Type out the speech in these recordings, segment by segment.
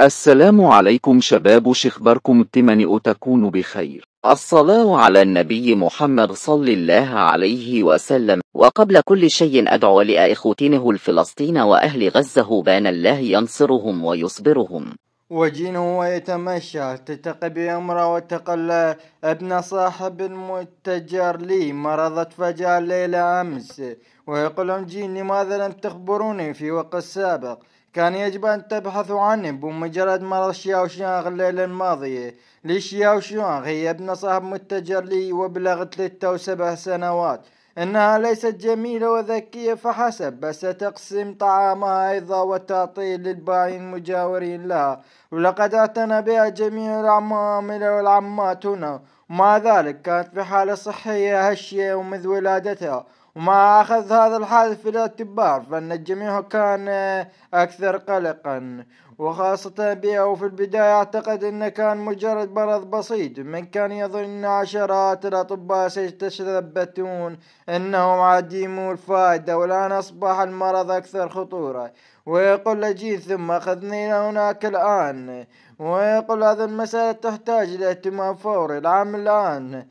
السلام عليكم شباب شخباركم التمنئ تكون بخير الصلاة على النبي محمد صلى الله عليه وسلم وقبل كل شيء أدعو لأخوتينه الفلسطين وأهل غزة بان الله ينصرهم ويصبرهم وجينه ويتمشى التتقي بأمره وتقلى ابن صاحب المتجر لي مرضت فجأة ليلة أمس ويقول جيني ماذا لم تخبروني في وقت سابق كان يجب أن تبحث عنه بمجرد مرض شياوشيانغ الليلة الماضية لشياوشيانغ هي ابن صاحب متجر لي وبلغت للتو وسبع سنوات إنها ليست جميلة وذكية فحسب بس تقسم طعامها أيضا وتعطيه للباعين المجاورين لها ولقد اعتنى بها جميع العمامل والعمات هنا ومع ذلك كانت في حالة صحية هشية ومنذ ولادتها ومع أخذ هذا الحادث في الاعتبار فإن الجميع كان آه، أكثر قلقا وخاصة بأنه في البداية اعتقد أنه كان مجرد مرض بسيط من كان يظن أن عشرات الأطباء سيتثبتون أنهم عديمو الفائدة والآن أصبح المرض أكثر خطورة ويقول لجين ثم أخذني إلى هناك الآن ويقول هذا المسألة تحتاج إلى اهتمام فوري العام الآن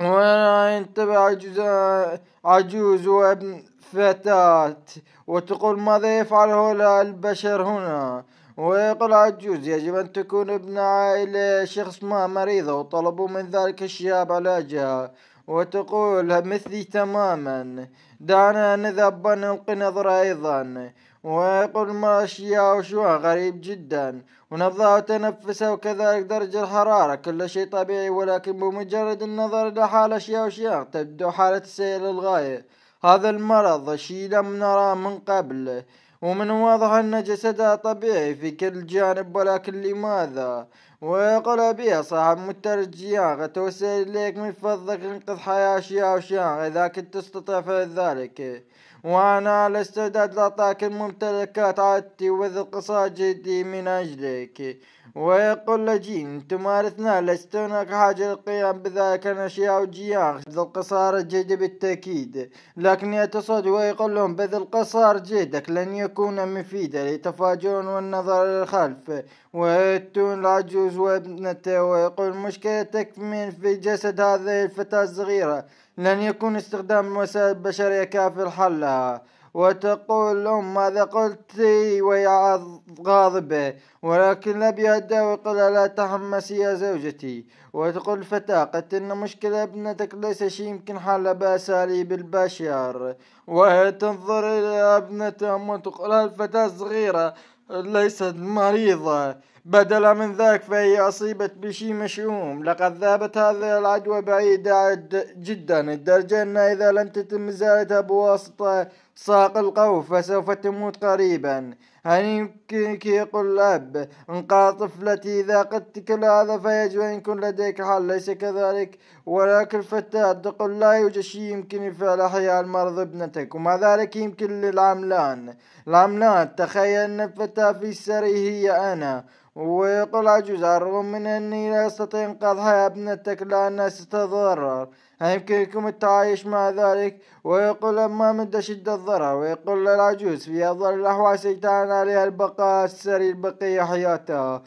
وأنا ينتبه عجوز عجوز وابن فتاة وتقول ماذا يفعل هؤلاء البشر هنا ويقول عجوز يجب أن تكون ابن عائلة شخص ما مريضة وطلبوا من ذلك الشاب علاجها وتقول مثلي تماما دعنا نذهب ونلقي نظرة أيضا ويقول أشياء وشواء غريب جدا ونبضها وتنفسها وكذلك درجة الحرارة كل شيء طبيعي ولكن بمجرد النظر إلى حال أشياء وشياء تبدو حالة سيء للغاية هذا المرض شيء لم نراه من قبل ومن واضح أن جسدها طبيعي في كل جانب ولكن لماذا؟ ويقول أبي صاحب مترجم جيانغ توسل إليك من فضلك انقذ حياة أشياء وشياء إذا كنت تستطيع فعل ذلك وأنا على استعداد لأعطاك الممتلكات عادتي وذق جدي من أجلك ويقول لجين تمارثنا لست هناك حاجة للقيام بذلك الأشياء وجياخ ذو القصار جيد بالتأكيد لكن يتصد ويقول لهم بذل القصار جيدك لن يكون مفيدا يتفاجئون والنظر للخلف ويأتون العجوز وابنته ويقول مشكلتك من في جسد هذه الفتاة الصغيرة لن يكون استخدام الوسائل البشرية كافي لحل لها وتقول الأم ماذا قلت وهي غاضبة ولكن لم ويقول لا تحمسي يا زوجتي وتقول الفتاة قلت إن مشكلة ابنتك ليس شيء يمكن حلها بأساليب البشر وهي تنظر إلى ابنتها أم تقول الفتاة صغيرة ليست مريضة بدلا من ذاك فهي أصيبت بشي مشؤوم لقد ذهبت هذه العدوى بعيدة جدا الدرجة أنها إذا لم تتم إزالتها بواسطة ساق القوف فسوف تموت قريبا هل يمكنك يقول الأب انقاذ طفلتي إذا قدت كل هذا فيجب أن يكون لديك حل ليس كذلك ولكن الفتاة تقول لا يوجد شيء يمكن فعل أحياء المرض ابنتك ومع ذلك يمكن للعملان العملان تخيل أن الفتاة في السري هي أنا ويقول جزار من اني لا استطيع انقاذها ابنتك لانها ستتضرر أيمكنكم التعايش مع ذلك ويقول أما مدة شدة الضرر ويقول العجوز في أفضل الأحوال سيتعان عليها البقاء السري بقية حياتها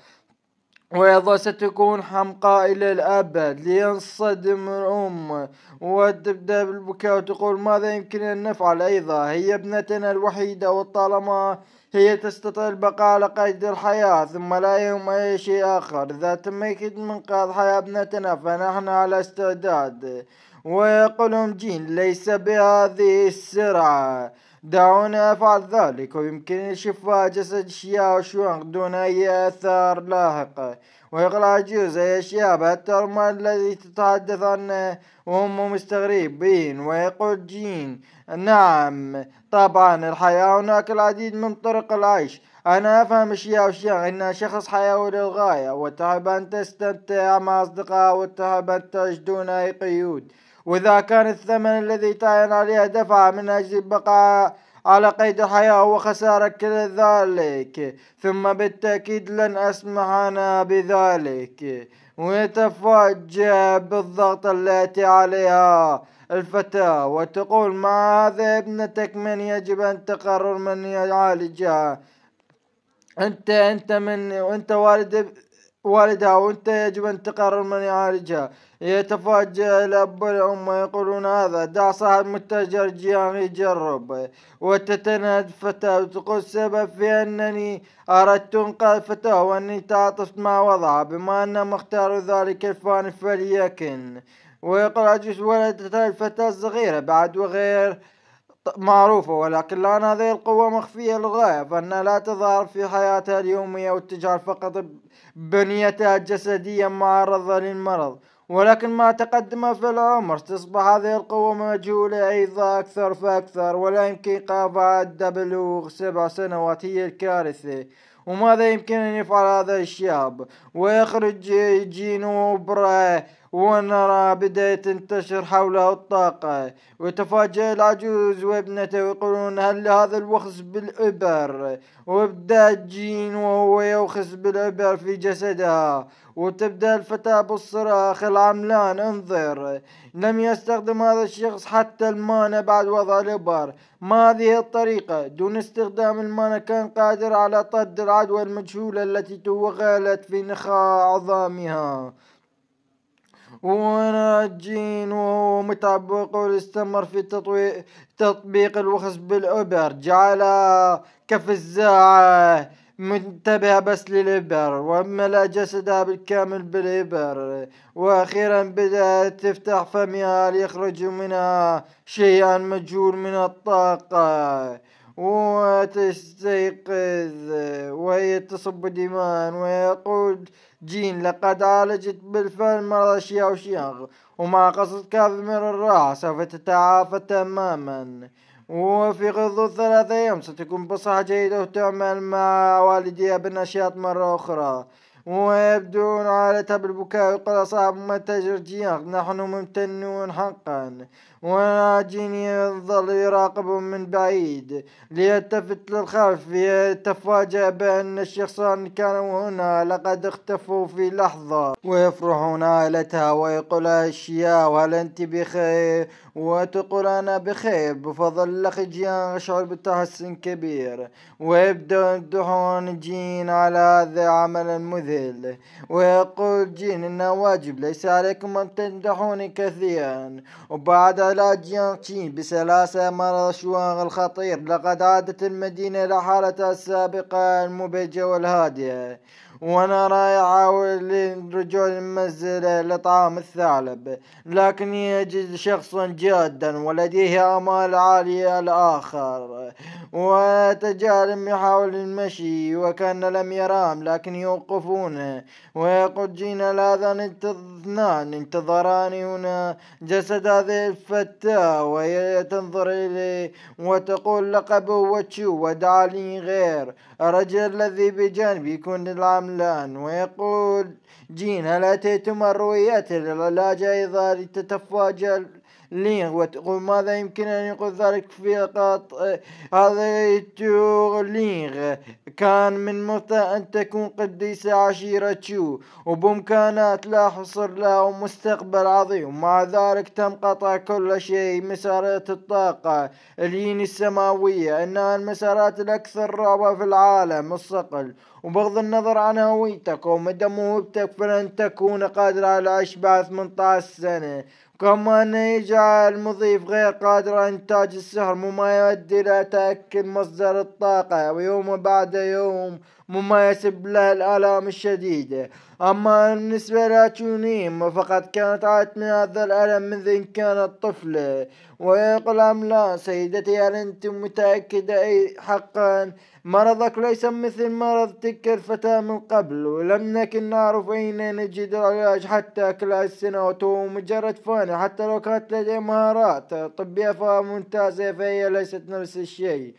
ويظل ستكون حمقاء إلى الأبد لينصدم الأم وتبدأ بالبكاء وتقول ماذا يمكن أن نفعل أيضا هي ابنتنا الوحيدة وطالما هي تستطيع البقاء على قيد الحياة ثم لا يهم أي شيء آخر إذا تم من منقاذ حياة ابنتنا فنحن على استعداد ويقولون جين ليس بهذه السرعة دعونا أفعل ذلك ويمكنني شفاء جسد شيا وشوانغ دون أي آثار لاحقة ويقلع جوز أي شياب حتى الذي تتحدث عنه وهم مستغربين ويقول جين نعم طبعا الحياة هناك العديد من طرق العيش أنا أفهم أشياء وأشياء إن شخص حيوي للغاية وتحب أن تستمتع مع أصدقاء وتحب أن تعيش دون أي قيود وإذا كان الثمن الذي تعين عليه دفع من أجل البقاء على قيد الحياة هو خسارة كل ذلك ثم بالتأكيد لن أسمح أنا بذلك ويتفاجأ بالضغط التي عليها الفتاة وتقول هذا ابنتك من يجب أن تقرر من يعالجها أنت أنت من وأنت والد والدها وأنت يجب أن تقرر من يعالجها يتفاجأ الأب والأم يقولون هذا دع صاحب متجر جيان يجرب وتتنهد الفتاة وتقول السبب في أنني أردت أنقذ الفتاة وأني تعاطفت مع وضعها بما أنهم اختاروا ذلك الفاني فليكن ويقرأ هذه الفتاة الصغيرة بعد وغير معروفة ولكن لان هذه القوة مخفية للغاية فإنها لا تظهر في حياتها اليومية والتجار فقط بنيتها الجسدية معرضة للمرض ولكن ما تقدم في العمر تصبح هذه القوة مجهولة أيضا أكثر فأكثر ولا يمكن إيقافها عند بلوغ سبع سنوات هي الكارثة وماذا يمكن أن يفعل هذا الشاب ويخرج جينو براه ونرى بداية تنتشر حوله الطاقة وتفاجأ العجوز وابنته ويقولون هل هذا الوخز بالإبر وابدأ جين وهو يوخز بالإبر في جسدها وتبدأ الفتاة بالصراخ العملان انظر لم يستخدم هذا الشخص حتى المانا بعد وضع الإبر ما هذه الطريقة دون استخدام المانا كان قادر على طرد العدوى المجهولة التي توغلت في نخاع عظامها وناجين وهو متعب بقول استمر في تطويق تطبيق الوخز بالأوبر جعل كف الزاعة منتبه بس للإبر وملأ جسدها بالكامل بالإبر وأخيرا بدأت تفتح فمها ليخرج منها شيئا مجهول من الطاقة وتستيقظ وهي تصب دمان ويقول جين لقد عالجت بالفعل مرض شياوشيانغ وما قصد كاف من الراحة سوف تتعافى تماما وفي غضون ثلاثة أيام ستكون بصحة جيدة وتعمل مع والديها بالنشاط مرة أخرى ويبدون عائلتها بالبكاء ويقول أصحاب متجر جيانغ نحن ممتنون حقا وناجيني ظل يراقب من بعيد ليلتفت للخلف يتفاجأ بأن الشخصان كانوا هنا لقد اختفوا في لحظة ويفرحون عائلتها ويقول أشياء وهل أنت بخير وتقول أنا بخير بفضل الأخ جيان أشعر بتحسن كبير ويبدأ يمدحون جين على هذا العمل المذهل ويقول جين إنه واجب ليس عليكم أن تمدحوني كثيرا وبعد على تشين بسلاسة مرض شوانغ الخطير لقد عادت المدينة إلى حالتها السابقة المبهجة والهادئة وانا رايح احاول الرجوع للمنزل لطعام الثعلب لكن يجد شخص جادا ولديه امال عالية الاخر وتجارم يحاول المشي وكان لم يراهم لكن يوقفونه ويقول جينا الآذان اثنان انتظراني هنا جسد هذه الفتاة وهي تنظر الي وتقول لقبه وتشو ودعاني غير الرجل الذي بجانبي يكون العام الرملان ويقول جينا لا تيتم الرويات العلاج أيضا لتتفاجأ لين ماذا يمكن أن يقول ذلك في قط... هذا لينغ كان من مثى أن تكون قديسة عشيرة شو وبإمكانات لا حصر لها ومستقبل عظيم مع ذلك تم قطع كل شيء مسارات الطاقة الين السماوية إنها المسارات الأكثر رعبة في العالم الصقل وبغض النظر عن هويتك ومدى موهبتك فلن تكون قادر على العيش بعد 18 سنة كما أن يجعل المضيف غير قادر على إنتاج السحر مما يؤدي إلى تأكل مصدر الطاقة ويوم بعد يوم مما للآلام له الآلام الشديدة أما بالنسبة لتونيم فقد كانت عانت من هذا الألم منذ إن كانت طفلة ويقول أم لا سيدتي هل أنت متأكدة أي حقا مرضك ليس مثل مرض تلك الفتاة من قبل ولم نكن نعرف أين نجد العلاج حتى كل السنة وتو مجرد فاني حتى لو كانت لدي مهارات طبية ممتازة فهي ليست نفس الشيء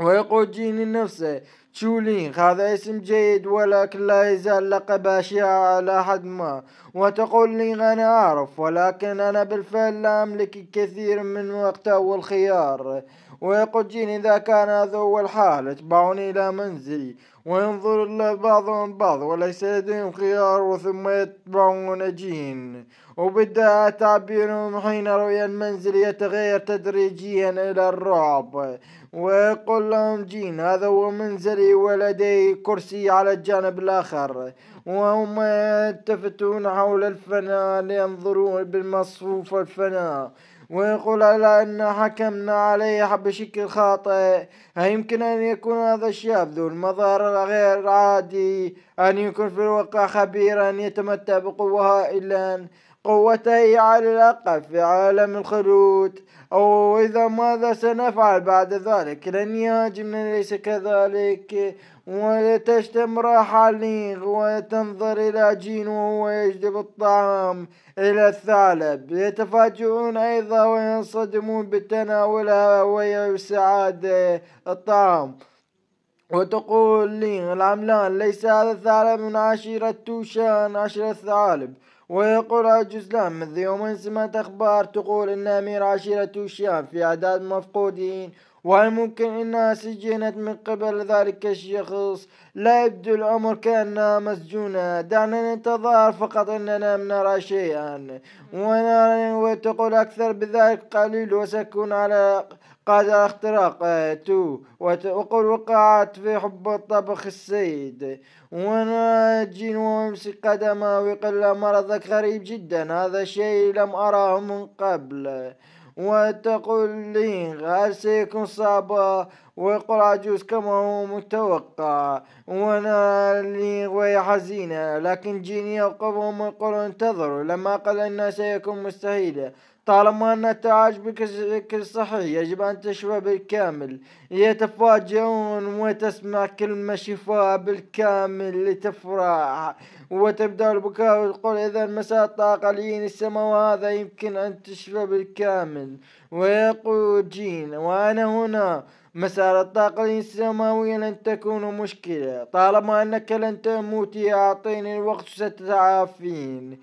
ويقول جيني نفسه تشولين هذا اسم جيد ولكن لا يزال لقب أشياء على حد ما وتقول لي أنا أعرف ولكن أنا بالفعل لا أملك الكثير من وقت أو الخيار ويقول جين إذا كان هذا هو الحال اتبعوني إلى منزلي وينظر إلى بعضهم بعض وليس لديهم خيار وثم يتبعون جين وبدأ تعبيرهم حين رؤي المنزل يتغير تدريجيا إلى الرعب ويقول لهم جين هذا هو منزلي ولدي كرسي على الجانب الآخر وهم يلتفتون حول الفناء لينظرون بالمصفوف الفناء ويقول على أن حكمنا عليه بشكل خاطئ يمكن أن يكون هذا الشاب ذو المظهر غير عادي أن يكون في الواقع خبيرا يتمتع بقوة هائلة قوتي على الأقل في عالم الخلود أو إذا ماذا سنفعل بعد ذلك لن يهاجمنا ليس كذلك ولا تشتم راحة وتنظر إلى جين وهو يجلب الطعام إلى الثعلب يتفاجئون أيضا وينصدمون بتناولها وهي الطعام وتقول لي العملان ليس هذا الثعلب من عشيرة توشان عشرة ثعالب ويقول لهم منذ يومين سمعت أخبار تقول أن أمير عشيرة الشام في أعداد مفقودين وهل ممكن أنها سجنت من قبل ذلك الشخص لا يبدو الأمر كأنها مسجونة دعنا نتظاهر فقط أننا لم نرى شيئا ونرى وتقول أكثر بذلك قليل وسكون على قد تو وقد وقعت في حب الطبخ السيد ونجن وامسك قدمه ويقل مرضك غريب جدا هذا شيء لم أراه من قبل وتقول لي هل سيكون صعبة ويقول عجوز كما هو متوقع وانا لي وهي حزينة لكن جيني يوقفهم ويقول انتظروا لما قال انه سيكون مستحيلا طالما أن تعاش بشكل صحي يجب أن تشفى بالكامل يتفاجئون وتسمع كلمة شفاء بالكامل لتفرح وتبدأ البكاء وتقول إذا مساء الطاقة لين السماء وهذا يمكن أن تشفى بالكامل ويقول جين وأنا هنا مسار الطاقة السماوية لن تكون مشكلة طالما أنك لن تموت أعطيني الوقت ستتعافين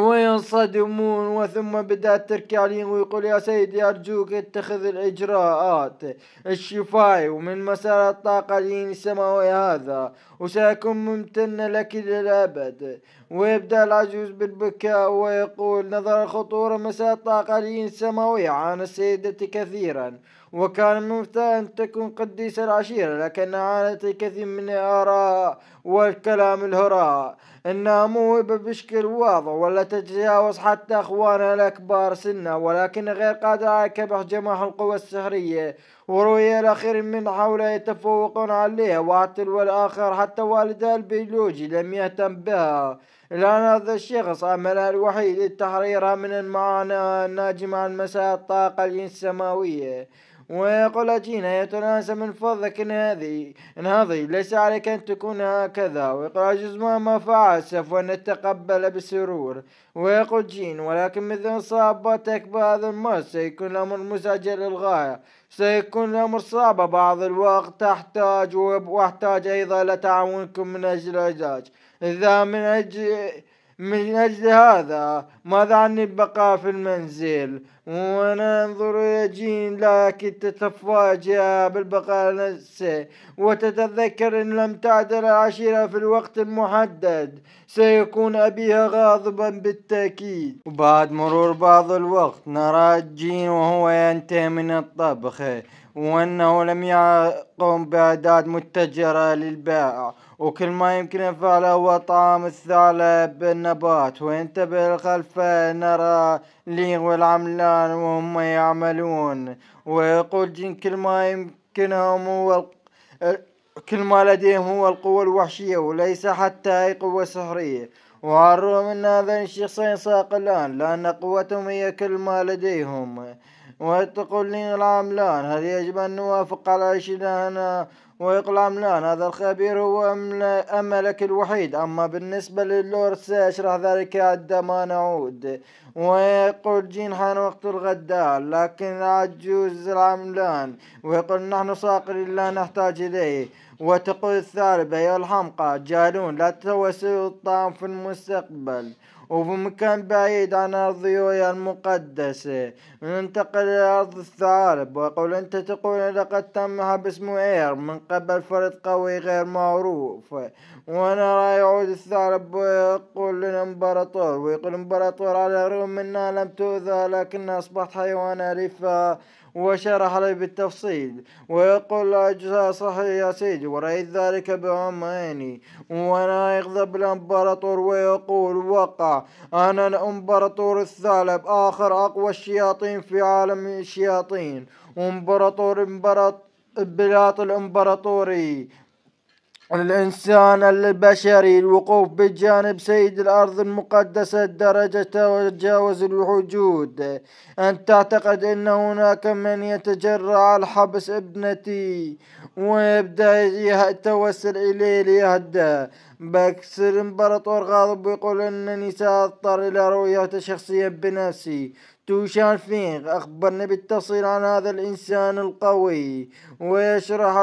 وينصدمون وثم بدأت تركي عليهم ويقول يا سيدي أرجوك اتخذ الإجراءات الشفاي ومن مسار الطاقة لين السماوي هذا وسأكون ممتن لك للأبد ويبدأ العجوز بالبكاء ويقول نظر الخطورة مسار الطاقة لين السماوي عانى سيدتي كثيرا وكان المفتاح أن تكون قديس العشيرة لكن عانت الكثير من الآراء والكلام الهراء إنها موهبة بشكل واضح ولا تتجاوز حتى أخوانها الأكبر سنا ولكن غير قادرة على كبح جماح القوى السحرية ورؤية الأخير من حولها يتفوقون عليها وحتى الآخر حتى والدها البيولوجي لم يهتم بها الآن هذا الشخص عملها الوحيد لتحريرها من المعاناة الناجمة عن مساء الطاقة السماوية ويقول أتينا يتناسى من فضلك إن هذه إن هذه ليس عليك أن تكون هكذا ويقرأ جزمها ما فعل سوف نتقبل بسرور ويقول جين ولكن مثل إصابتك بهذا المرض سيكون الأمر مزعج للغاية سيكون الأمر صعب بعض الوقت تحتاج وأحتاج أيضا لتعاونكم من أجل العلاج إذا من أجل من أجل هذا ماذا عن البقاء في المنزل وأنا أنظر إلى جين لكن تتفاجئ بالبقاء نفسه وتتذكر إن لم تعدل العشيرة في الوقت المحدد سيكون أبيها غاضبا بالتأكيد وبعد مرور بعض الوقت نرى جين وهو ينتهي من الطبخ وأنه لم يقم بإعداد متجرة للبائع وكل ما يمكن فعله هو طعام الثعلب بالنبات وانت بالخلف نرى لي والعملان وهم يعملون ويقول جن كل ما يمكنهم هو كل ما لديهم هو القوة الوحشية وليس حتى أي قوة سحرية وعلى الرغم من هذين الشخصين صاقلان لأن قوتهم هي كل ما لديهم وتقول لي العملان هل يجب أن نوافق على هنا ويقال عملان هذا الخبير هو الملك الوحيد أما بالنسبة للورد سيشرح ذلك عندما نعود ويقول جين حان وقت الغداء لكن عجوز العملان ويقول نحن صاقر لا نحتاج إليه وتقول الثالبة يا الحمقى جالون لا تتوسل الطعام في المستقبل وفي مكان بعيد عن أرض يويا المقدسة وننتقل إلى أرض الثعالب ويقول أنت تقول لقد تم حبس مؤير من قبل فرد قوي غير معروف وأنا ونرى يعود الثعلب ويقول الإمبراطور ويقول الإمبراطور على الرغم منها لم تؤذى لكنها أصبحت حيوان أليفا وشرح لي بالتفصيل ويقول أجزاء صحيح يا سيدي ورأيت ذلك بعميني وأنا يغضب الإمبراطور ويقول وقع أنا الإمبراطور الثالب آخر أقوى الشياطين في عالم الشياطين إمبراطور إمبراطور بلاط الإمبراطوري الإنسان البشري الوقوف بجانب سيد الأرض المقدسة درجة تجاوز الوجود أن تعتقد أن هناك من يتجرأ على حبس ابنتي ويبدأ يتوسل إليه ليهدى بكسر الإمبراطور غاضب ويقول أنني سأضطر إلى رؤيته شخصية بنفسي توشان فينغ أخبرنا بالتفصيل عن هذا الإنسان القوي ويشرح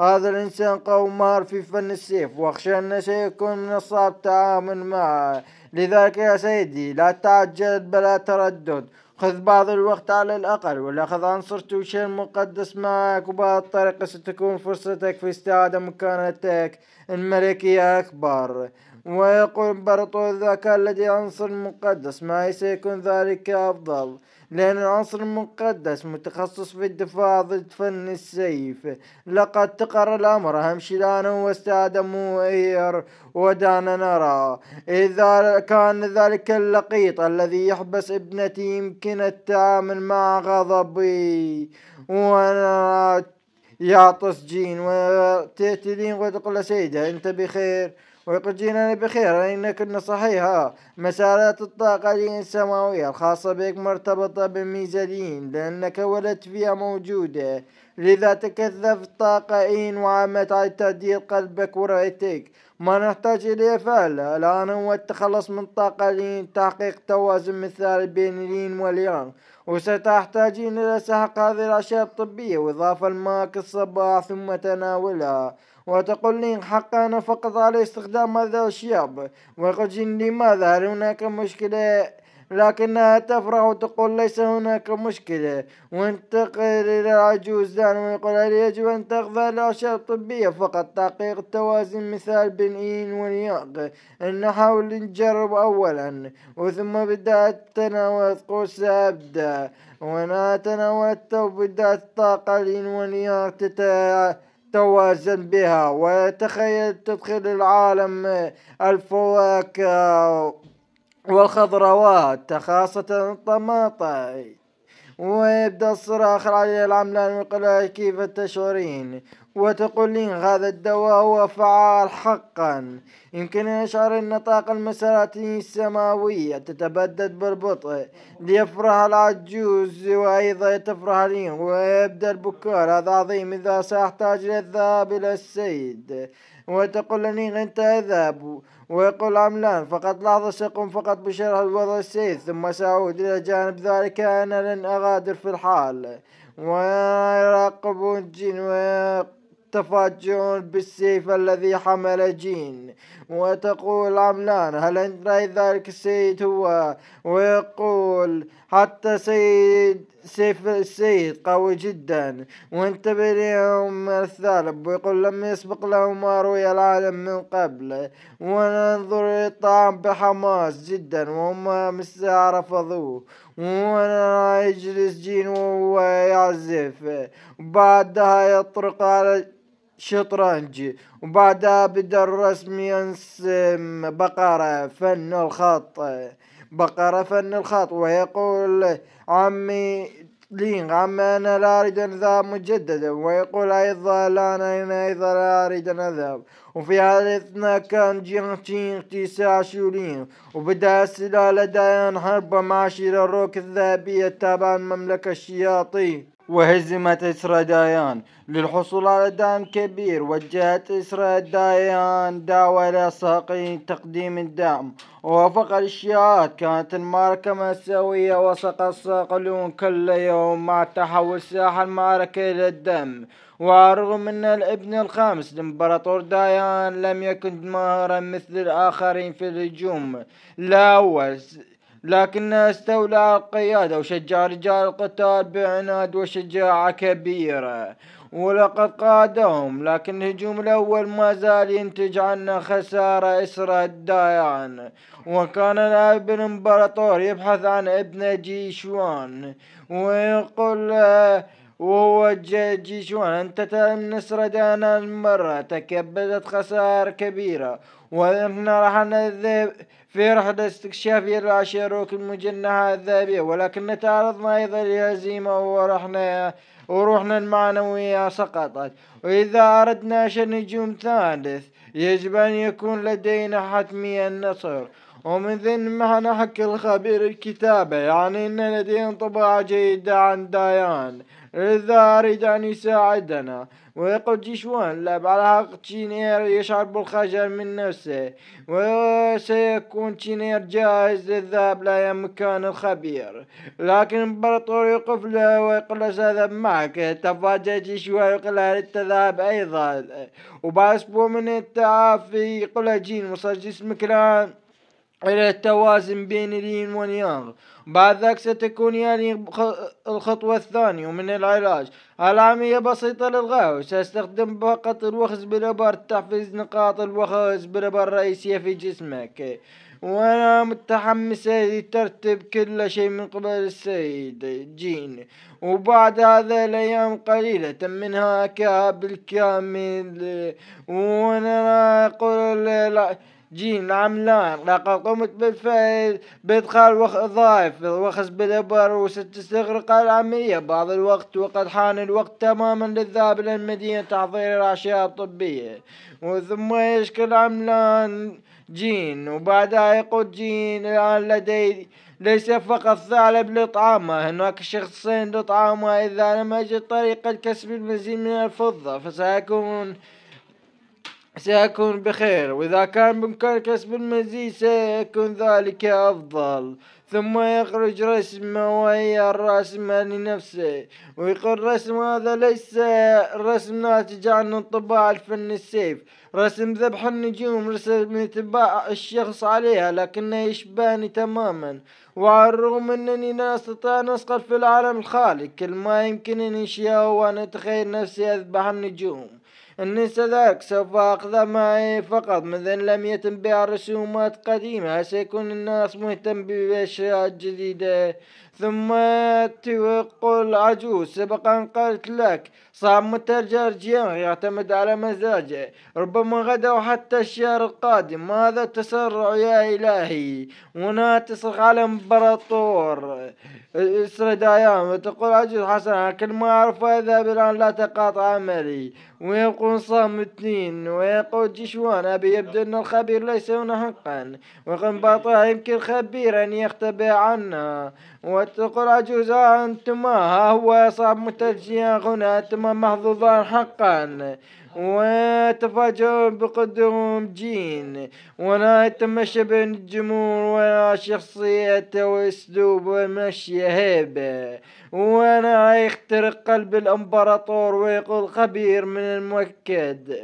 هذا الإنسان قوي مار في فن السيف وأخشى أنه سيكون من الصعب التعامل معه لذلك يا سيدي لا تعجل بلا تردد خذ بعض الوقت على الأقل ولا خذ عنصر توشين مقدس معك وبهذه الطريقة ستكون فرصتك في استعادة مكانتك الملكية أكبر ويقول إذا ذاك الذي عنصر مقدس ما سيكون ذلك أفضل لأن العنصر المقدس متخصص في الدفاع ضد فن السيف لقد تقر الأمر أهم شيء الآن هو استاد ودعنا نرى إذا كان ذلك اللقيط الذي يحبس ابنتي يمكن التعامل مع غضبي وأنا يعطس جين وتأتي لين وتقول سيدة أنت بخير وقد جئنا بخير إنك كنا صحيحة مسارات الطاقة السماوية الخاصة بك مرتبطة بميزانين لأنك ولدت فيها موجودة لذا تكثف الطاقة وعمت على تعديل قلبك ورأيتك ما نحتاج إلى فعلها الآن هو التخلص من الطاقة لين تحقيق توازن مثالي بين الين واليان وستحتاجين إلى سحق هذه الأشياء الطبية وإضافة الماء الصباح ثم تناولها وتقول لي حقا انا فقط على استخدام هذا الشياب وقلت لماذا هل هناك مشكلة لكنها تفرح وتقول ليس هناك مشكلة وانتقل إلى العجوز دان ويقول هل يجب أن تأخذ الأعشاب الطبية فقط تحقيق التوازن مثال بين إين ان نحاول نجرب أولا وثم بدأت تناول قوس أبدأ وأنا تناولت وبدأت الطاقة الين والياق تتعامل توازن بها وتخيل تدخل العالم الفواكه والخضروات خاصة الطماطم ويبدأ الصراخ على العملاق كيف تشعرين وتقول لي هذا الدواء هو فعال حقا يمكن أن يشعر أن طاقة المسارات السماوية تتبدد بالبطء ليفرح العجوز وأيضا تفرح لي ويبدأ البكاء هذا عظيم إذا سأحتاج إلى الذهاب إلى السيد وتقول لي أنت أذهب ويقول عملان فقط لحظة سأقوم فقط بشرح الوضع السيد ثم سأعود إلى جانب ذلك أنا لن أغادر في الحال ويراقبون الجن ويقول تفاجئون بالسيف الذي حمل جين وتقول عملان هل انت رأي ذلك السيد هو ويقول حتى سيد سيف السيد قوي جدا وانتبه لهم الثالب ويقول لم يسبق له ما روي العالم من قبل وننظر الطعام بحماس جدا وهم الساعة رفضوه وانا يجلس جين وهو يعزف بعدها يطرق على شطرنج وبعدها بدا الرسم ينسم بقرة فن الخط بقرة فن الخط ويقول عمي لين عم أنا لا أريد ان اذهب مجددا ويقول أيضا لا أنا أيضا لا أريد ان اذهب وفي هذه الأثناء كان جين تشين شولين وبدأ السلالة دايان حرب مع شير الروك الذهبية تابع المملكة الشياطين وهزمت إسرى دايان للحصول على دعم كبير وجهت إسرى دايان دعوة للساقين تقديم الدعم ووفق الشيعات كانت المعركة مأساوية وسق الساقلون كل يوم مع تحول ساحة المعركة إلى الدم ورغم أن الابن الخامس الإمبراطور دايان لم يكن ماهرا مثل الآخرين في الهجوم الأول لكن استولى القيادة وشجع رجال القتال بعناد وشجاعة كبيرة ولقد قادهم لكن الهجوم الأول ما زال ينتج عنا خسارة إسرى الدايان وكان الأب الإمبراطور يبحث عن ابن جيشوان ويقول وهو جيشوان أنت تعلم نسر دانا المرة تكبدت خسائر كبيرة ونحن راح نذهب في رحلة استكشافية للعشيروك المجنحة الذهبية ولكن تعرضنا أيضا لهزيمة ورحنا وروحنا المعنوية سقطت وإذا أردنا عشان نجوم ثالث يجب أن يكون لدينا حتمي النصر ومن ثم نحكي الخبير الكتابة يعني أن لدينا طباعة جيدة عن دايان إذا أريد أن يساعدنا ويقول جيشوان لا حق تشينير يشعر بالخجل من نفسه وسيكون تشينير جاهز للذهاب لا مكان الخبير لكن الامبراطور يقف له ويقول له سأذهب معك تفاجأ جيشوان يقول له للتذهاب أيضا وبعد أسبوع من التعافي يقول له جين وصل جسمك الآن إلى التوازن بين الين واليانغ بعد ذلك ستكون يعني الخطوة الثانية من العلاج العملية بسيطة للغاية وسأستخدم فقط الوخز بالأبر تحفيز نقاط الوخز بالأبر الرئيسية في جسمك وأنا متحمسة لترتب كل شيء من قبل السيد جين وبعد هذا الأيام قليلة تم منها بالكامل وأنا أقول جين العملان لقد قمت بالفعل بإدخال وظائف وخز بالإبر وستستغرق العملية بعض الوقت وقد حان الوقت تماما للذهاب إلى المدينة تحضير الأشياء الطبية وثم يشكل عملان جين وبعدها يقول جين الآن لدي ليس فقط ثعلب لطعامه هناك شخصين لطعامه إذا لم أجد طريقة كسب المزيد من الفضة فسيكون سيكون بخير وإذا كان بإمكانك كسب المزيد سيكون ذلك أفضل ثم يخرج رسمة وهي الرسمة لنفسه ويقول رسم هذا ليس رسم ناتج عن انطباع الفن السيف رسم ذبح النجوم رسم اتباع الشخص عليها لكنه يشبهني تماما وعلى الرغم انني لا استطيع ان اسقط في العالم الخالي كل ما يمكنني شيء هو ان اتخيل نفسي اذبح النجوم أني سذاك سوف أخذ معي فقط مذا لم يتم بها رسومات قديمة سيكون الناس مهتم بأشياء جديدة ثم تقول عجوز سبقا قلت لك صعب مترجر جيم يعتمد على مزاجه ربما غدا وحتى الشهر القادم ماذا تسرع يا إلهي تصرخ على إمبراطور اسرد ايام وتقول عجوز حسنا كل ما أعرف اذا بلان لا تقاطع عملي ويقول صام اثنين ويقول جشوان أبي يبدو أن الخبير ليس هنا حقا وقم باطا يمكن خبير أن يختبئ عنا وتقول عجوز أنتما ها هو صام متجيا غنى أنتما محظوظان حقا وتفاجؤ بقدوم جين وانا اتمشى بين الجمهور وانا شخصيته واسلوبه مشي هيبه وانا يخترق قلب الامبراطور ويقول خبير من المؤكد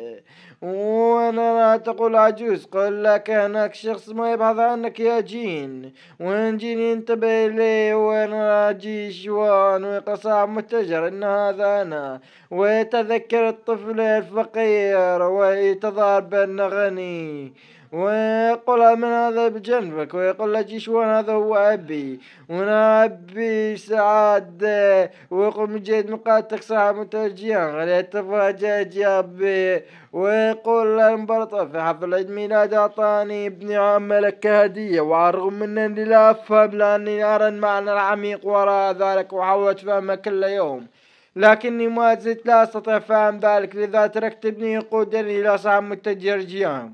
وانا لا تقول عجوز قل لك هناك شخص ما يبحث عنك يا جين وين جين ينتبه لي وانا اجي شوان ويقصع متجر ان هذا انا ويتذكر الطفل الفقير ويتظاهر بانه غني ويقول من هذا بجنبك ويقول لك شلون هذا هو أبي وأنا أبي سعد ويقول من جيد مقاتك صاحب مترجيان غريت تفاجأت يا أبي ويقول للمبرطة في حفل عيد ميلاد أعطاني ابن عم لك هدية وعلى الرغم من أني لا أفهم لأني أرى المعنى العميق وراء ذلك وحاولت فهمه كل يوم لكني ما زلت لا أستطيع فهم ذلك لذا تركت ابني يقودني إلى صاحب جيان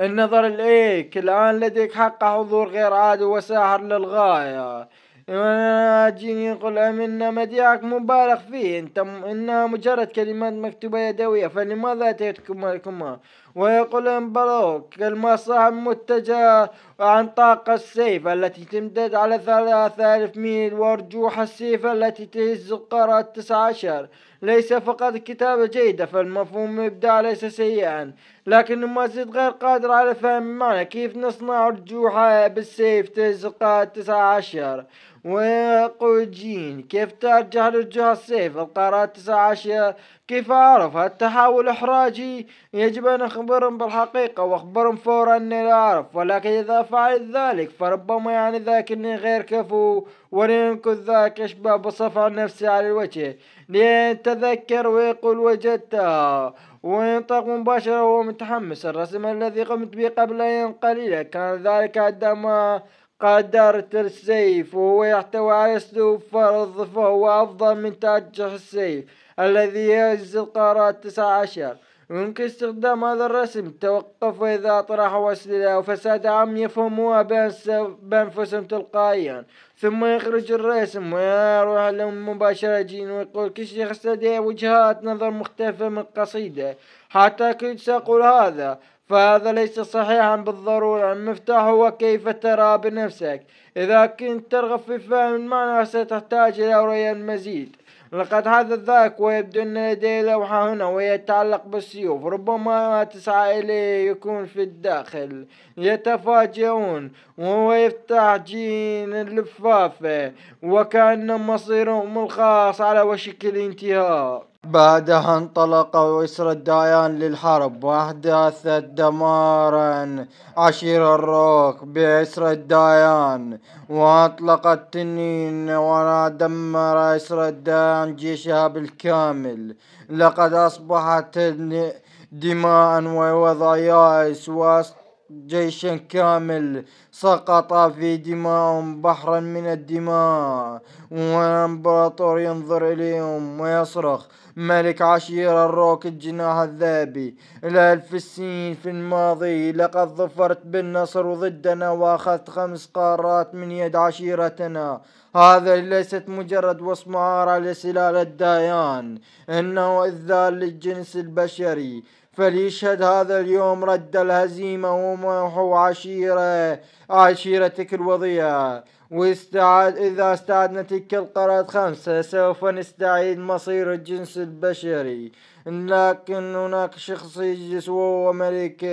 النظر إليك الآن لديك حق حضور غير عادي وساحر للغاية جيني يقول أن مديعك مبالغ فيه أنت م... إنها مجرد كلمات مكتوبة يدوية فلماذا أتيتكما ويقول أمبروك كلمة صاحب متجه عن طاقة السيف التي تمتد على ثلاثة ألف ميل وأرجوح السيف التي تهز القارة التسعة عشر ليس فقط كتابة جيدة فالمفهوم مبدع ليس سيئا لكن ما زلت غير قادر على فهم معنى كيف نصنع أرجوحة بالسيف تزقى تسعة عشر وقوجين كيف ترجع رجوع السيف القارات تسعة عشر كيف أعرف التحول إحراجي يجب أن أخبرهم بالحقيقة وأخبرهم فورا أني لا أعرف ولكن إذا فعلت ذلك فربما يعني ذاك أني غير كفو ولينكو ذاك أشبه بصفع نفسي على الوجه ليتذكر ويقول وجدتها وينطق مباشرة وهو متحمس الرسم الذي قمت به قبل أيام قليلة كان ذلك عندما قدرت السيف وهو يحتوي على اسلوب فرض فهو أفضل من تأجح السيف الذي يجزي القارات 19 يمكن استخدام هذا الرسم توقف إذا طرحوا أسئلة وفساد عام يفهموها بأنفسهم تلقائيا ثم يخرج الرسم ويروح لهم مباشرة ويقول كل شخص لديه وجهات نظر مختلفة من القصيدة حتى كنت سأقول هذا فهذا ليس صحيحا بالضرورة المفتاح هو كيف ترى بنفسك إذا كنت ترغب في فهم المعنى ستحتاج إلى رؤية مزيد لقد هذا الذاك ويبدو أن لديه لوحة هنا وهي تتعلق بالسيوف ربما ما تسعى إليه يكون في الداخل يتفاجئون وهو يفتح جين اللفافة وكأن مصيرهم الخاص على وشك الانتهاء بعدها انطلق ويسر الديان للحرب واحداث دمارا عشير الروك بإسر الديان وأطلقت تنين ورا دمر إسر الديان جيشها بالكامل لقد أصبحت دماء ووضيائس يائس جيش كامل سقط في دماء بحرا من الدماء والامبراطور ينظر اليهم ويصرخ ملك عشيرة الروك الجناح الذهبي لألف السنين في الماضي لقد ظفرت بالنصر ضدنا وأخذت خمس قارات من يد عشيرتنا هذا ليست مجرد وصمة معارة لسلالة دايان إنه إذلال للجنس البشري فليشهد هذا اليوم رد الهزيمة ومحو عشيرة عشيرتك الوضيعة واستعاد إذا استعدنا تلك القرارات خمسة سوف نستعيد مصير الجنس البشري لكن هناك شخص يجلس وهو ملك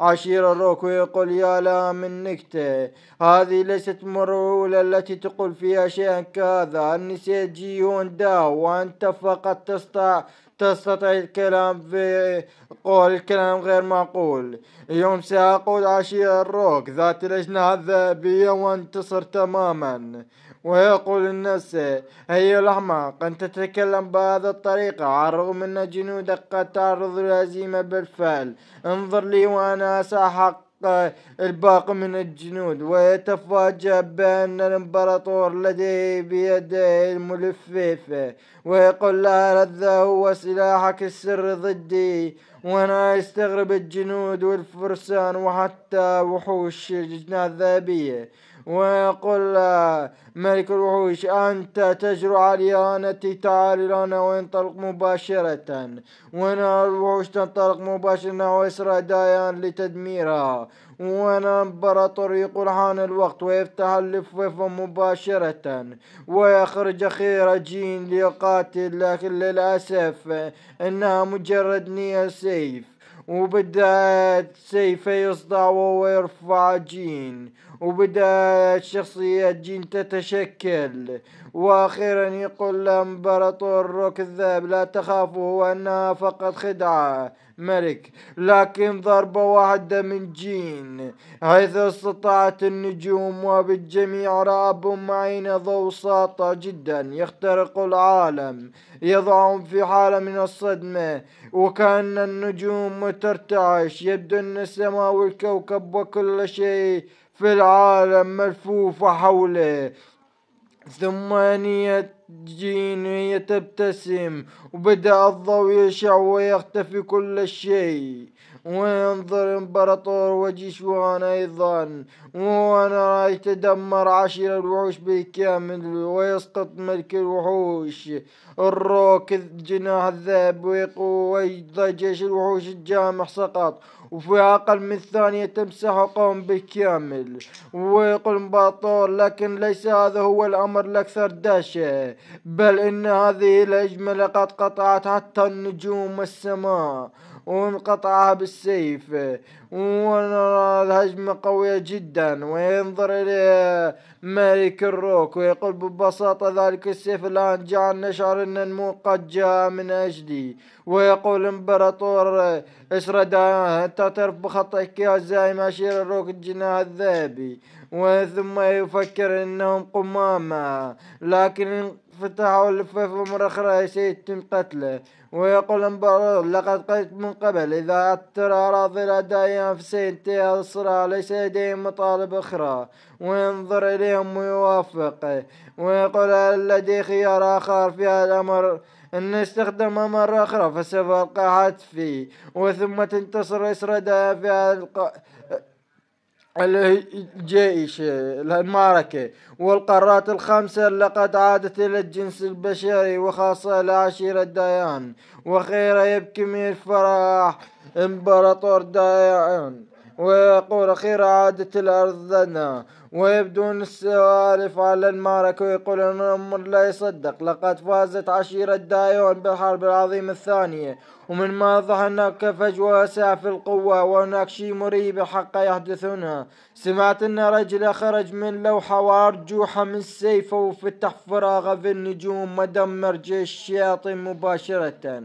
عشيرة الروك ويقول يا لا من نكتة هذه ليست مرعولة التي تقول فيها شيئا كهذا النساء جيون دا وأنت فقط تستطيع تستطيع الكلام في قول الكلام غير معقول يوم سأقود عشية الروك ذات الأجنحة الذهبية وانتصر تماما ويقول الناس هي الأحمق أن تتكلم بهذه الطريقة على الرغم أن جنودك قد تعرض الهزيمة بالفعل انظر لي وأنا سأحقق الباقي من الجنود ويتفاجأ بأن الإمبراطور لديه بيده الملففة ويقول لها هذا هو سلاحك السر ضدي وأنا يستغرب الجنود والفرسان وحتى وحوش الجنات الذهبية ويقول ملك الوحوش أنت تجرؤ على إهانتي تعال لنا وانطلق مباشرة وانا الوحوش تنطلق مباشرة ويسرى دايان لتدميرها وانا امبراطور يقول حان الوقت ويفتح اللفوف مباشرة ويخرج أخيرا جين ليقاتل لكن للأسف إنها مجرد نية سيف وبدأت سيفه يصدع وهو يرفع جين وبدأت شخصية جين تتشكل وأخيرا يقول الإمبراطور روك الذهب لا تخافوا أنها فقط خدعة ملك لكن ضربة واحدة من جين حيث استطاعت النجوم وبالجميع رأبهم عين ضوء ساطع جدا يخترق العالم يضعهم في حالة من الصدمة وكأن النجوم ترتعش يبدو أن السماء والكوكب وكل شيء في العالم ملفوفة حوله ثم نيت جين وهي تبتسم وبدأ الضوء يشع ويختفي كل شيء وينظر امبراطور وجيشوان ايضا وانا يتدمر عشر الوحوش بالكامل ويسقط ملك الوحوش الروك جناح الذئب ويقوى جيش الوحوش الجامح سقط وفي أقل من ثانية تمسح قوم بالكامل ويقول مباطور لكن ليس هذا هو الأمر الأكثر دهشة بل إن هذه الأجملة قد قطعت حتى النجوم والسماء وانقطعها بالسيف ونرى الهجمة قوية جدا وينظر إلى ملك الروك ويقول ببساطة ذلك السيف الآن جعل نشعر أن النمو قد جاء من أجلي ويقول إمبراطور إسردا أنت تعترف بخطئك يا زايم أشير الروك الجناح الذهبي وثم يفكر أنهم قمامة لكن فتحوا الفيفا مرة أخرى تم قتله ويقول امبارور لقد قلت من قبل إذا أثر أراضي الأداء نفسي انتهى الصراع ليس لديهم مطالب أخرى وينظر إليهم ويوافق ويقول هل لدي خيار آخر في هذا الأمر أن استخدمها مرة أخرى فسوف ألقى حتفي وثم تنتصر إسرائيل في هذا الجيش المعركة والقارات الخمسة لقد عادت إلى الجنس البشري وخاصة إلى عشيرة دايان وخيرا يبكي من الفرح إمبراطور دايان ويقول أخيرا عادت الأرض لنا ويبدون السوالف على المعركة ويقول أن الأمر لا يصدق لقد فازت عشيرة دايون بالحرب العظيمة الثانية ومن ما ظهرنا كفج واسع في القوة وهناك شيء مريب حق يحدثنا سمعت أن رجل خرج من لوحة وأرجوحة من سيفه وفتح فراغ في النجوم ودمر جيش الشياطين مباشرة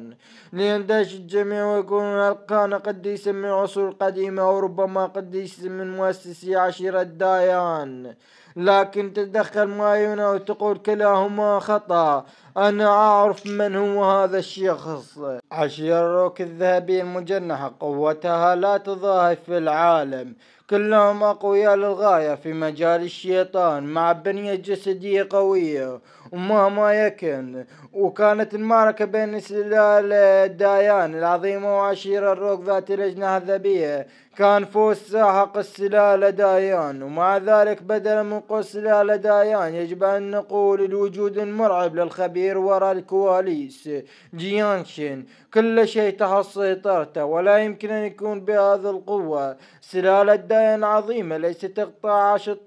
ليندهش الجميع ويقولون هل كان قديسا من عصور قديمة وربما قديس قديسا من مؤسسي عشيرة دايان لكن تدخل مايونا وتقول كلاهما خطأ أنا أعرف من هو هذا الشخص عشير الروك الذهبية المجنحة قوتها لا تضاهي في العالم كلهم أقوياء للغاية في مجال الشيطان مع بنية جسدية قوية ومهما يكن وكانت المعركة بين سلالة دايان العظيمة وعشيرة الروك ذات الأجنحة الذبية كان فوز ساحق السلالة دايان ومع ذلك بدلا من قوة السلالة دايان يجب أن نقول الوجود المرعب للخبير تدير ورا الكواليس جيانشن كل شيء تحت سيطرته ولا يمكن أن يكون بهذه القوة سلالة داين عظيمة ليست اقطاع عشر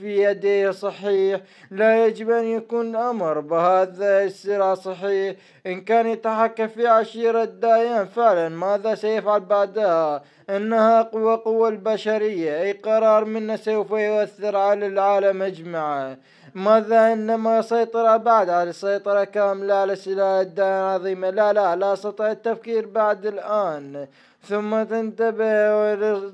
في يديه صحيح لا يجب أن يكون أمر بهذا السلع صحيح إن كان يتحكم في عشيرة داين فعلا ماذا سيفعل بعدها انها اقوى قوى البشرية اي قرار منه سوف يؤثر على العالم اجمعه ماذا إنما سيطرة بعد على السيطرة كاملة على سلاح الدائرة العظيمة لا لا لا أستطيع التفكير بعد الآن ثم تنتبه إلى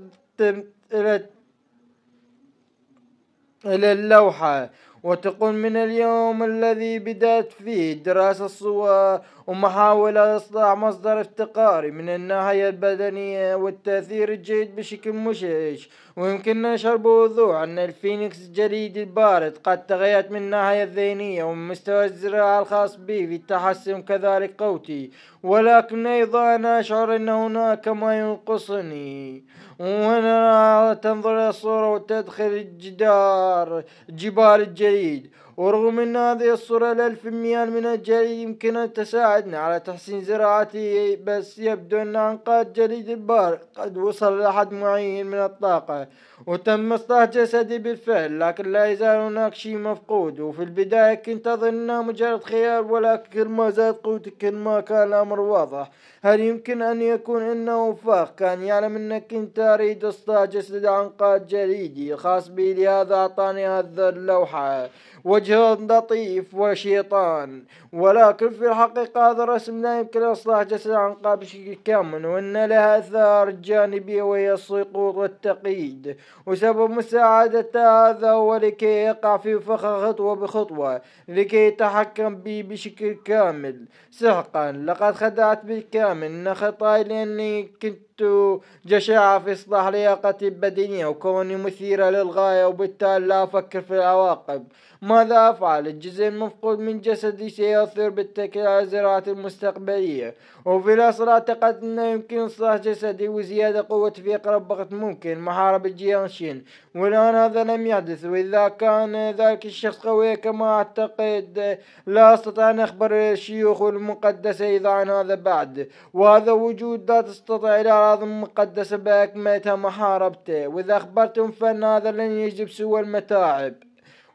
إلى اللوحة وتقول من اليوم الذي بدأت فيه دراسة الصور ومحاولة إصلاح مصدر افتقاري من الناحية البدنية والتأثير الجيد بشكل مشعش ويمكن نشر بوضوح أن الفينيكس الجليد البارد قد تغيرت من الناحية الذهنية ومن مستوى الزراعة الخاص به في التحسن كذلك قوتي ولكن أيضا أنا أشعر أن هناك ما ينقصني وهنا تنظر الصورة وتدخل الجدار جبال الجليد ورغم أن هذه الصورة ميال من الجليد يمكن أن تساعدنا على تحسين زراعته بس يبدو أن انقاذ جليد البار قد وصل لحد معين من الطاقة وتم إصلاح جسدي بالفعل لكن لا يزال هناك شيء مفقود وفي البداية كنت أظن أنها مجرد خيال ولكن كل ما زاد قوتي كل ما كان الأمر واضح هل يمكن أن يكون إنه فخ كان يعلم أنك أنت أريد إصلاح جسد عنقاد جليدي خاص بي لهذا أعطاني هذا اللوحة وجه لطيف وشيطان ولكن في الحقيقة هذا الرسم لا يمكن إصلاح جسد عنقاد بشكل كامل وإن لها آثار جانبية وهي السقوط والتقييد وسبب مساعدة هذا هو لكي يقع في فخ خطوة بخطوة لكي يتحكم بي بشكل كامل سحقا لقد خدعت بالكامل من خطاي لاني كنت كنت جشعة في إصلاح لياقتي البدنية وكوني مثيرة للغاية وبالتالي لا أفكر في العواقب ماذا أفعل؟ الجزء المفقود من جسدي سيؤثر بالتأكيد على زراعتي المستقبلية وفي الأصل أعتقد أنه يمكن إصلاح جسدي وزيادة قوتي في أقرب وقت ممكن محاربة جيانشين والآن هذا لم يحدث وإذا كان ذلك الشخص قوي كما أعتقد لا أستطيع أن أخبر الشيوخ المقدسة إذا عن هذا بعد وهذا وجود لا تستطيع إدارة الكاظم مقدس بأكملتها محاربته وإذا أخبرتهم فإن هذا لن يجلب سوى المتاعب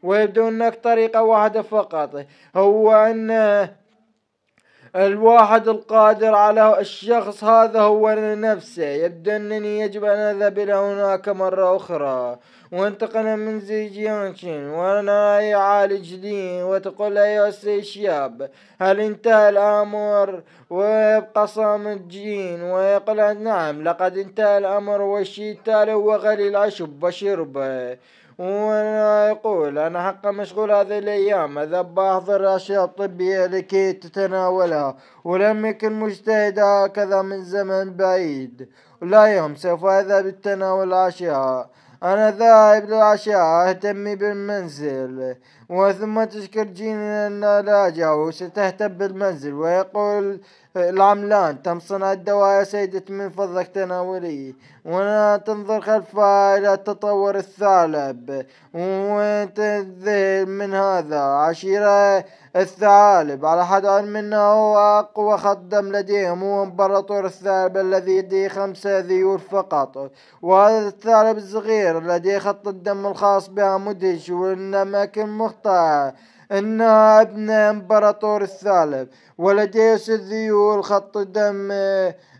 ويبدو أنك طريقة واحدة فقط هو أن الواحد القادر على الشخص هذا هو نفسه يبدو أنني يجب أن أذهب إلى هناك مرة أخرى وانتقل من زيجيانشين وأنا يعالج لي وتقول يا سي الشاب هل انتهى الأمر ويبقى صامت جين ويقول نعم لقد انتهى الأمر والشيء التالي هو غلي العشب بشربه ويقول أنا حقا مشغول هذه الأيام اذا بحضر أشياء طبية لكي تتناولها ولم يكن مجتهد هكذا من زمن بعيد ولا يهم سوف أذهب لتناول الأشياء أنا ذاهب للعشاء أهتمي بالمنزل وثم تشكر جين اللاجئة وستهتب بالمنزل ويقول العملان تم صنع الدواء يا سيدة من فضلك تناولي وانا تنظر خلفها الى التطور الثعلب وتذهل من هذا عشيرة الثعالب على حد علم انه هو اقوى خط دم لديهم هو امبراطور الثعلب الذي لديه خمسة ذيول فقط وهذا الثعلب الصغير لديه خط الدم الخاص بها مدهش والاماكن مختلفة الشرطة إنها ابن إمبراطور الثالث ولجيش الذيول خط دم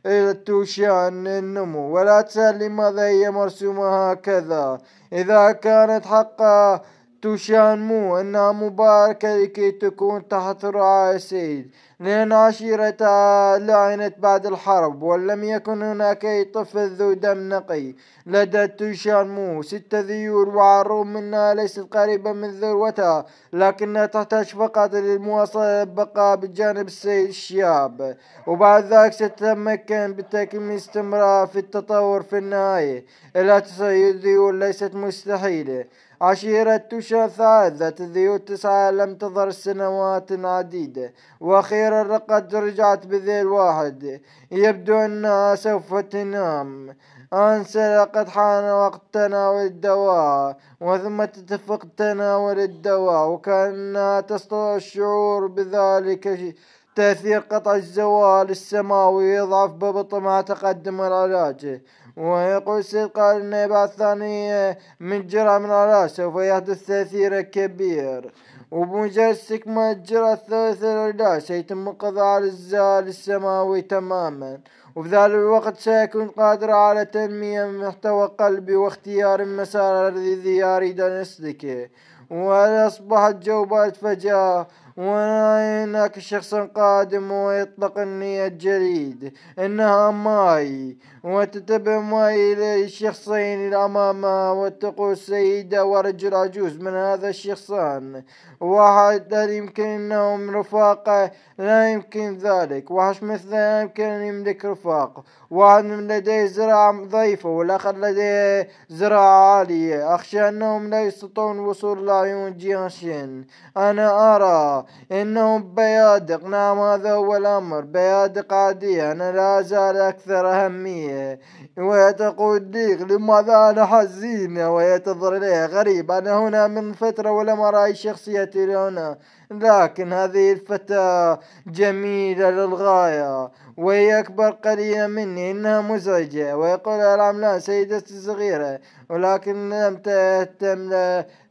التوشان إيه، النمو ولا تسأل لماذا هي مرسومة هكذا إذا كانت حقا مو أنها مباركة لكي تكون تحت رعاية السيد لأن عشيرتها لعنت بعد الحرب ولم يكن هناك أي طفل ذو دم نقي لدى مو ست ذيول وعلى الرغم منها ليست قريبة من ذروتها لكنها تحتاج فقط للمواصلة البقاء بجانب السيد الشاب وبعد ذلك ستتمكن بتكمل استمرار في التطور في النهاية إلى تسيد ذيول ليست مستحيلة عشيرة شثاء ذات ذي وتسعة لم تظهر سنوات عديدة وأخيرا لقد رجعت بذيل واحد يبدو أنها سوف تنام أنسى لقد حان وقت تناول الدواء وثم تتفق تناول الدواء وكأنها تستطيع الشعور بذلك تأثير قطع الزوال السماوي يضعف ببطء مع تقدم العلاج ويقول القائل النائب الثانية من جرعة من العراق سوف يحدث تأثير كبير وبمجرد استكمال الجرعة الثالثة لله سيتم القضاء على الزال السماوي تماما وفي ذلك الوقت سيكون قادر على تنمية محتوى قلبي واختيار المسار الذي يريد أن يسلكه وأصبحت جو فجأة وهناك شخص قادم ويطلق النية الجديد إنها ماي وتتبع ماي إلى الشخصين الأمام وتقول سيدة ورجل عجوز من هذا الشخصان واحد لا يمكن أنهم رفاق لا يمكن ذلك وحش مثل لا يمكن أن يملك رفاق واحد لديه زراعة ضعيفة والآخر لديه زراعة عالية أخشى أنهم لا يستطيعون الوصول لعيون جيانشين أنا أرى إنه بيادق نعم هذا هو الأمر بيادق عادية أنا لا زال أكثر أهمية ويتقول ديق لماذا أنا حزين ويتظر إليه غريب أنا هنا من فترة ولم أرى أي شخصيتي هنا لكن هذه الفتاة جميلة للغاية وهي أكبر قليلا مني إنها مزعجة ويقول العملاء سيدتي الصغيرة ولكن لم تهتم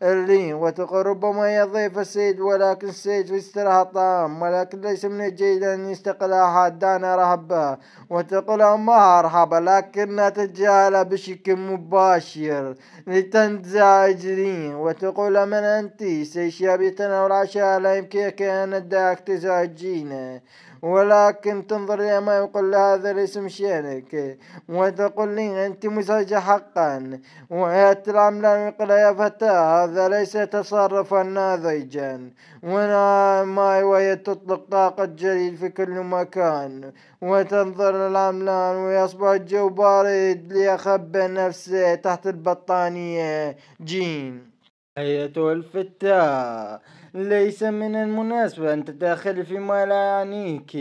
لي وتقول ربما هي ضيف السيد ولكن السيد استراحة الطعام ولكن ليس من الجيد أن يستقل أحد دانا رهبا وتقول أمها أرحب لكنها تتجاهل بشكل مباشر لتنزعجني وتقول من أنت سيشيا بتناول عشاء لا يمكنك أن أدعك تزعجيني ولكن تنظر إلى ما يقول لها هذا ليس مشينك وتقول لي أنت مزعجة حقا ويأتي العملان يقول يا فتاة هذا ليس تصرفا ناضجا وأنا ما وهي تطلق طاقة جليل في كل مكان وتنظر العملان ويصبح الجو بارد ليخبى نفسه تحت البطانية جين أيتها الفتاة ليس من المناسب أن تتدخل فيما لا يعنيك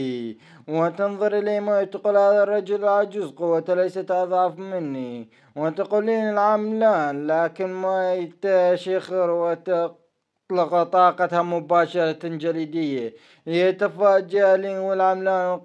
وتنظر إلي ما تقول هذا الرجل عجوز قوته ليست أضعف مني وتقولين العملان لكن ما يتشخر وتق أطلق طاقتها مباشرة جليدية ليتفاجأ لين والعملان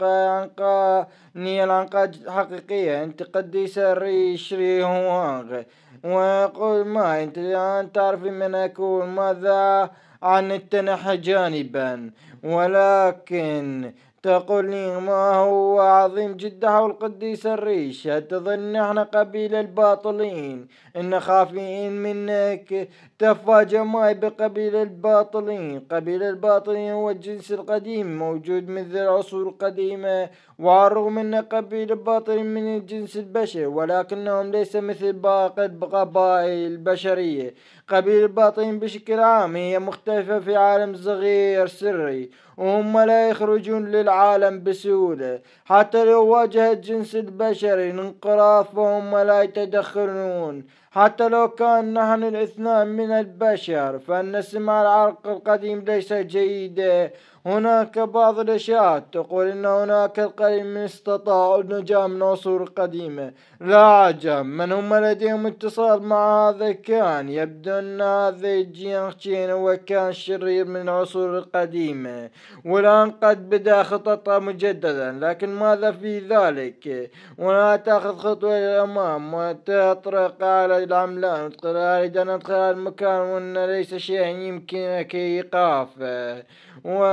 عن نيل عن حقيقية أنت قد سري شري هوانغ ويقول ما أنت الآن تعرف من أكون ماذا عن التنح جانبا ولكن تقول لي ما هو عظيم جده والقديس الريشة تظن احنا قبيل الباطلين ان خافين منك تفاجأ معي بقبيل الباطلين قبيل الباطلين هو الجنس القديم موجود منذ العصور القديمة وعلى الرغم ان قبيل الباطلين من الجنس البشر ولكنهم ليس مثل باقي القبائل البشرية قبيل الباطين بشكل عام هي مختلفة في عالم صغير سري وهم لا يخرجون للعالم بسهولة حتى لو واجه الجنس البشري انقراض فهم لا يتدخلون حتى لو كان نحن الاثنان من البشر فإن سمع العرق القديم ليس جيده هناك بعض الأشياء تقول أن هناك القليل من استطاعوا النجاة من عصور قديمة لا عجب من هم لديهم اتصال مع هذا الكيان يبدو أن هذا الجيان هو وكان شرير من العصور القديمة والآن قد بدأ خططها مجددا لكن ماذا في ذلك ولا تأخذ خطوة إلى الأمام وتطرق على وتقول أريد أن أدخل المكان وأن ليس شيء يمكنك إيقافه و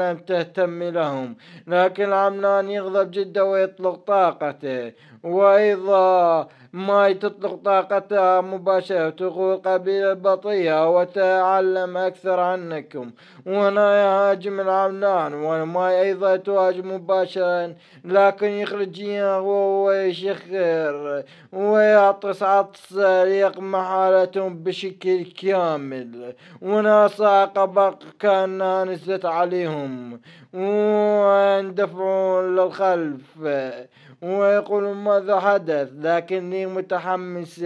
لم تهتم لهم لكن عمران يغضب جدا ويطلق طاقته وأيضا ما تطلق طاقتها مباشرة تقول قبيلة بطيئة وتعلم أكثر عنكم وهنا يهاجم العملان وما أيضا تهاجم مباشرة لكن يخرجيها وهو يشخر ويعطس عطس ليقمع حالتهم بشكل كامل وناس عقبة كأنها نزلت عليهم ويندفعون للخلف ويقول ماذا حدث لكني متحمس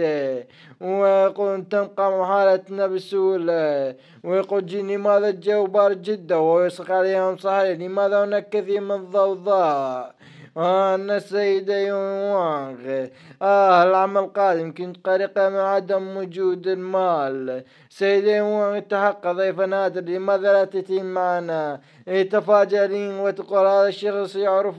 ويقول تنقى حالتنا بسهولة ويقول جيني ماذا الجو بارد جدا ويصغى عليهم صحيح لماذا هناك كثير من الضوضاء أنا السيدة يونغ آه العام القادم كنت قلقة من عدم وجود المال سيدة يونغ تحقق ضيف نادر لماذا لا تتم معنا إيه، تفاجأ لين وتقول هذا الشخص يعرف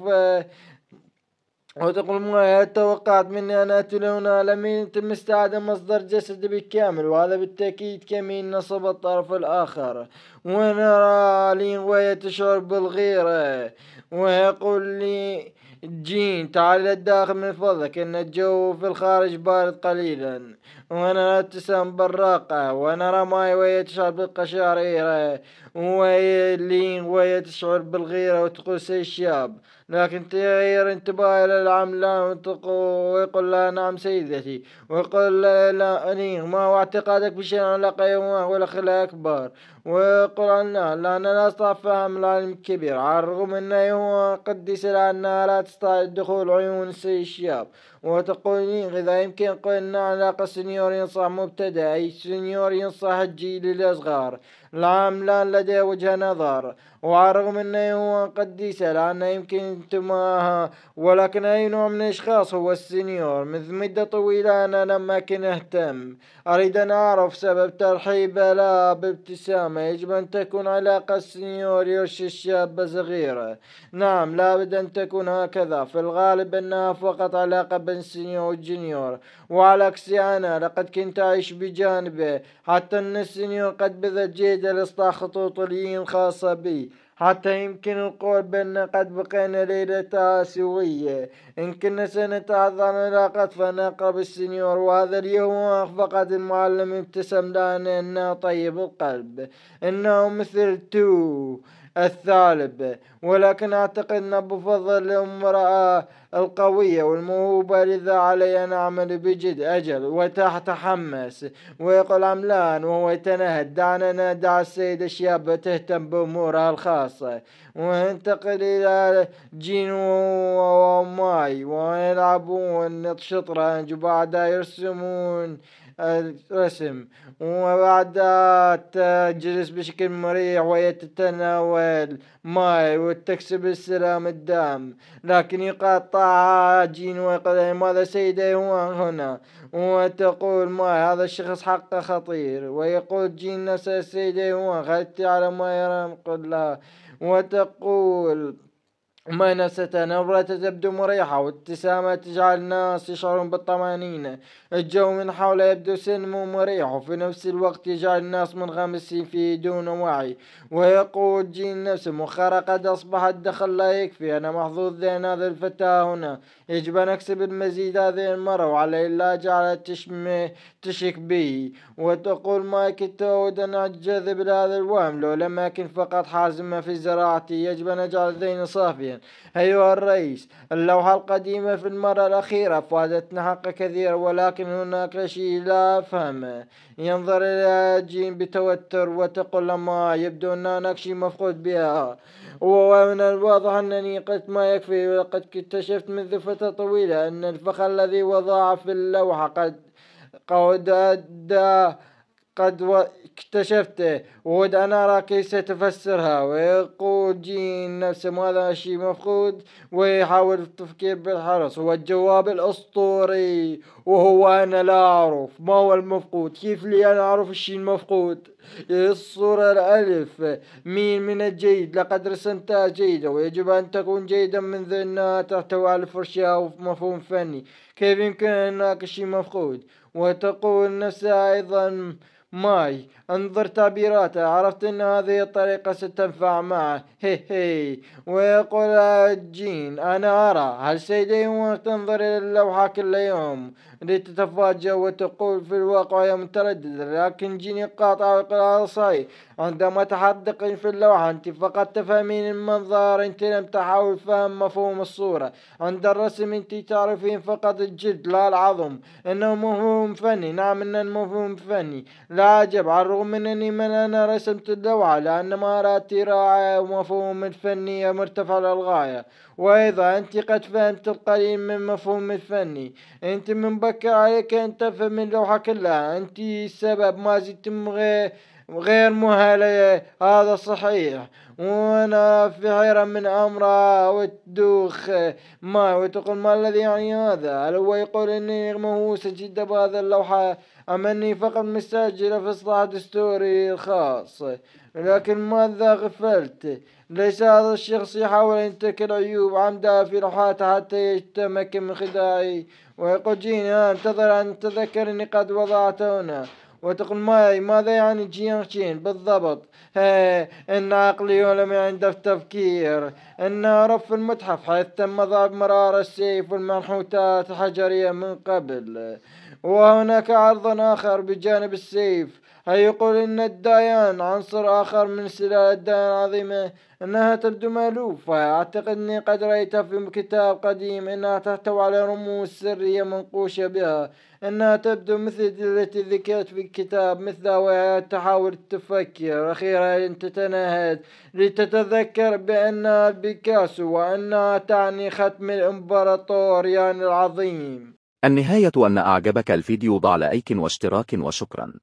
وتقول ما توقعت مني أن أتي لهنا لم يتم استعادة مصدر جسدي بالكامل وهذا بالتأكيد كمين نصب الطرف الآخر ونرى لين وهي تشعر بالغيرة ويقول لي جين تعال للداخل من فضلك إن الجو في الخارج بارد قليلا وانا ابتسام براقة وانا رماي وهي تشعر بالقشعريرة وهي لين وهي تشعر بالغيرة وتقول سي الشاب لكن تغير انتباهي للعملة ويقول لها نعم سيدتي ويقول لها لا أني ما هو اعتقادك بشيء عن ولا خلا أكبر ويقول عنها أنا لا أستطيع فهم العلم الكبير على الرغم أنه هو قدس لأنها لا تستطيع دخول عيون سي الشاب وتقولين إذا يمكن قلنا علاقة سنيور ينصح مبتدأ أي سنيور ينصح الجيل الأصغر العاملان لديه وجه نظر وعرغم انه هو قديسة لأنه يمكن تماها ولكن أي نوع من الأشخاص هو السنيور منذ مدة طويلة أنا لم أكن أهتم أريد أن أعرف سبب ترحيب لا بابتسامة يجب أن تكون علاقة السنيور يرشي الشابة صغيرة نعم لابد أن تكون هكذا في الغالب أنها فقط علاقة بين السنيور والجنيور وعلى أنا لقد كنت أعيش بجانبه حتى السنيور قد بذت جيدة لإصلاح خطوط اليين خاصة بي حتى يمكن القول بأن قد بقينا ليلتها سوية إن كنا سنتعذر علاقات فأنا أقرب السنيور وهذا اليوم فقد المعلم ابتسم لنا أنه طيب القلب إنه مثل تو الثالب ولكن أعتقد أن بفضل الامرأة القوية والموهوبة لذا علي أن أعمل بجد أجل حمس ويقول عملان وهو يتنهد دعنا ندع السيدة الشابة تهتم بأمورها الخاصة وننتقل إلى جين وماي ويلعبون شطرنج وبعدها يرسمون الرسم وبعدها تجلس بشكل مريح وهي تتناول ماء وتكسب السلام الدام لكن يقطع جين ويقول ماذا سيدي هو هنا وتقول ما هذا الشخص حقه خطير ويقول جين نفسه سيدي هو خلتي على ما يرام قل لها وتقول ومأنسة نبرة تبدو مريحة وابتسامة تجعل الناس يشعرون بالطمأنينة الجو من حوله يبدو سلم ومريح وفي نفس الوقت يجعل الناس منغمسين في دون وعي ويقود جين نفسه مؤخرا قد أصبح الدخل لا يكفي أنا محظوظ ذهن هذا الفتاة هنا يجب أن أكسب المزيد هذه المرة وعلي إلا جعلت تشمي تشك بي وتقول ما كنت أود أن أتجذب لهذا الوهم لو لم أكن فقط حازمة في زراعتي يجب أن أجعل ذين صافيا جدا أيها الرئيس اللوحة القديمة في المرة الأخيرة فادتنا حق كثير ولكن هناك شيء لا أفهمه ينظر إلى جين بتوتر وتقول ما يبدو أن هناك شيء مفقود بها ومن الواضح أنني قلت ما يكفي ولقد اكتشفت منذ فترة طويلة أن الفخ الذي وضع في اللوحة قد قد أدى قد اكتشفته ود أنا راكي ستفسرها ويقول جين نفسه ماذا شيء مفقود ويحاول التفكير بالحرص هو الجواب الأسطوري وهو أنا لا أعرف ما هو المفقود كيف لي أنا أعرف الشيء المفقود الصورة الألف مين من الجيد لقد رسمتها جيدة ويجب أن تكون جيدا من ذنها تحتوي على فرشاة ومفهوم فني كيف يمكن أن هناك شيء مفقود وتقول نفسها أيضا ماي انظر تعبيراته عرفت ان هذه الطريقة ستنفع معه هي هي ويقول جين انا ارى هل سيدي هو تنظر الى اللوحة كل يوم لتتفاجأ وتقول في الواقع يا متردد لكن جيني قاطع القراءة صحيح عندما تحدقين في اللوحة أنت فقط تفهمين المنظر أنت لم تحاول فهم مفهوم الصورة عند الرسم أنت تعرفين فقط الجلد لا العظم إنه مفهوم فني نعم إنه مفهوم فني لا عجب على الرغم من أني من أنا رسمت اللوحة لأن مهاراتي رائعة ومفهوم الفني مرتفع للغاية وأيضا أنت قد فهمت القليل من مفهوم الفني أنت من بكر عليك أن تفهم اللوحة كلها أنت السبب ما زلت غير غير مهلة هذا صحيح وانا في حيرة من امره وتدوخ ما وتقول ما الذي يعني هذا هل هو يقول اني مهووسة جدا بهذا اللوحة ام اني فقط مستاجلة في اصلاح دستوري الخاص لكن ماذا غفلت ليس هذا الشخص يحاول أن يتكل عيوب عمدها في لوحاته حتى يتمكن من خداعي ويقول جيني انتظر أن تذكرني قد وضعت هنا وتقول ماي ماذا يعني جيانشين بالضبط ان عقلي ولم عنده تفكير ان رف المتحف حيث تم ضرب مرار السيف والمنحوتات الحجرية من قبل وهناك عرض آخر بجانب السيف أي يقول أن الديان عنصر آخر من سلالة الديان العظيمة أنها تبدو مألوفة أعتقد أني قد رأيتها في كتاب قديم أنها تحتوي على رموز سرية منقوشة بها أنها تبدو مثل التي ذكرت في الكتاب مثل وهي تحاول تفكر أخيرا تتنهد لتتذكر بأنها بيكاسو وأنها تعني ختم الإمبراطوريان يعني العظيم النهاية أن أعجبك الفيديو ضع لايك واشتراك وشكرا